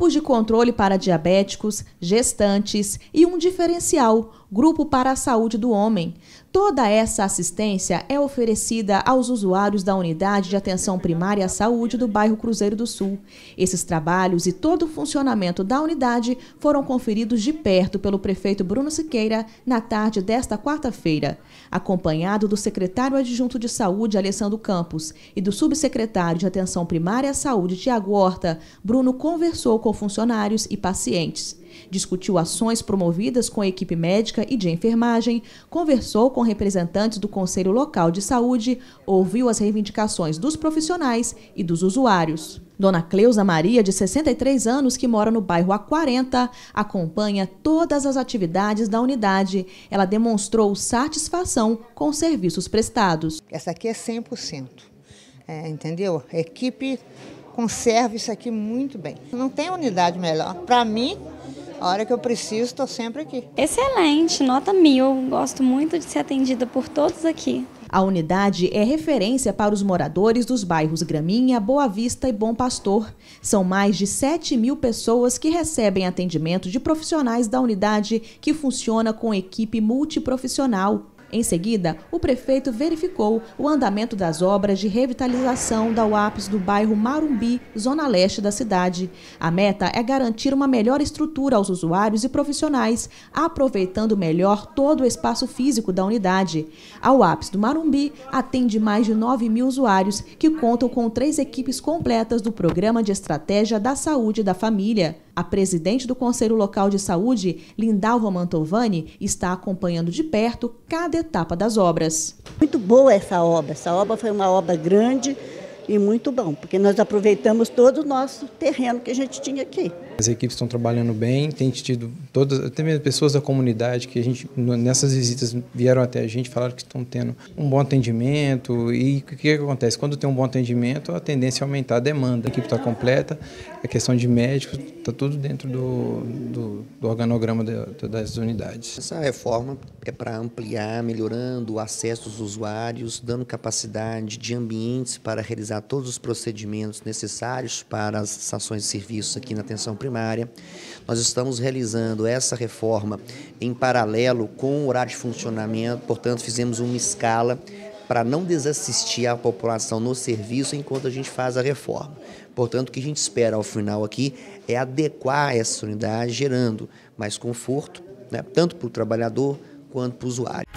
grupos de controle para diabéticos, gestantes e um diferencial Grupo para a Saúde do Homem. Toda essa assistência é oferecida aos usuários da Unidade de Atenção Primária à Saúde do bairro Cruzeiro do Sul. Esses trabalhos e todo o funcionamento da unidade foram conferidos de perto pelo prefeito Bruno Siqueira na tarde desta quarta-feira, acompanhado do secretário adjunto de Saúde Alessandro Campos e do subsecretário de Atenção Primária à Saúde Tiago Horta. Bruno conversou com funcionários e pacientes. Discutiu ações promovidas com a equipe médica e de enfermagem, conversou com representantes do Conselho Local de Saúde, ouviu as reivindicações dos profissionais e dos usuários. Dona Cleusa Maria, de 63 anos, que mora no bairro A40, acompanha todas as atividades da unidade. Ela demonstrou satisfação com os serviços prestados. Essa aqui é 100%, é, entendeu? A equipe conserva isso aqui muito bem. Não tem unidade melhor. Para mim, a hora que eu preciso, estou sempre aqui. Excelente, nota mil. Gosto muito de ser atendida por todos aqui. A unidade é referência para os moradores dos bairros Graminha, Boa Vista e Bom Pastor. São mais de 7 mil pessoas que recebem atendimento de profissionais da unidade que funciona com equipe multiprofissional. Em seguida, o prefeito verificou o andamento das obras de revitalização da UAPS do bairro Marumbi, zona leste da cidade. A meta é garantir uma melhor estrutura aos usuários e profissionais, aproveitando melhor todo o espaço físico da unidade. A UAPS do Marumbi atende mais de 9 mil usuários que contam com três equipes completas do Programa de Estratégia da Saúde da Família. A presidente do Conselho Local de Saúde, Lindal Romantovani, está acompanhando de perto cada etapa das obras. Muito boa essa obra. Essa obra foi uma obra grande e muito bom, porque nós aproveitamos todo o nosso terreno que a gente tinha aqui. As equipes estão trabalhando bem, tem tido todas, até mesmo pessoas da comunidade que a gente nessas visitas vieram até a gente, falaram que estão tendo um bom atendimento e o que, que acontece? Quando tem um bom atendimento, a tendência é aumentar a demanda. A equipe está completa, a é questão de médicos, está tudo dentro do, do, do organograma de, das unidades. Essa reforma é para ampliar, melhorando o acesso dos usuários, dando capacidade de ambientes para realizar realizar todos os procedimentos necessários para as ações de serviço aqui na atenção primária. Nós estamos realizando essa reforma em paralelo com o horário de funcionamento, portanto, fizemos uma escala para não desassistir a população no serviço enquanto a gente faz a reforma. Portanto, o que a gente espera ao final aqui é adequar essa unidade, gerando mais conforto, né, tanto para o trabalhador quanto para o usuário.